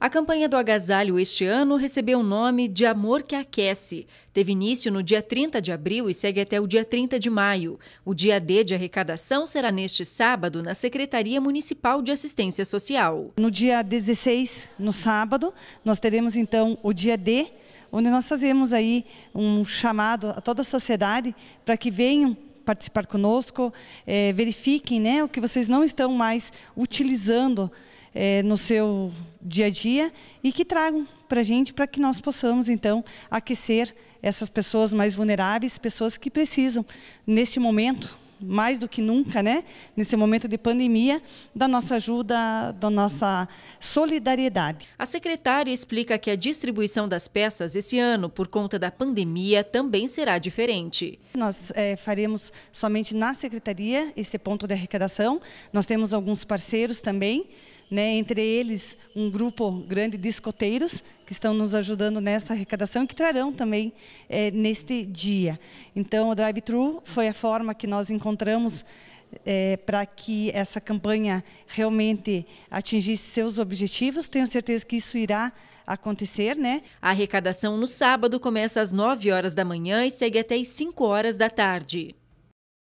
A campanha do agasalho este ano recebeu o nome de Amor que Aquece. Teve início no dia 30 de abril e segue até o dia 30 de maio. O dia D de arrecadação será neste sábado na Secretaria Municipal de Assistência Social. No dia 16, no sábado, nós teremos então o dia D, onde nós fazemos aí um chamado a toda a sociedade para que venham participar conosco, é, verifiquem né, o que vocês não estão mais utilizando é, no seu dia a dia e que tragam para a gente, para que nós possamos, então, aquecer essas pessoas mais vulneráveis, pessoas que precisam, neste momento, mais do que nunca, né? nesse momento de pandemia, da nossa ajuda, da nossa solidariedade. A secretária explica que a distribuição das peças esse ano, por conta da pandemia, também será diferente. Nós é, faremos somente na secretaria esse ponto de arrecadação, nós temos alguns parceiros também né, entre eles um grupo grande de escoteiros que estão nos ajudando nessa arrecadação e que trarão também é, neste dia. Então, o drive-thru foi a forma que nós encontramos é, para que essa campanha realmente atingisse seus objetivos. Tenho certeza que isso irá acontecer, né? A arrecadação no sábado começa às 9 horas da manhã e segue até às 5 horas da tarde.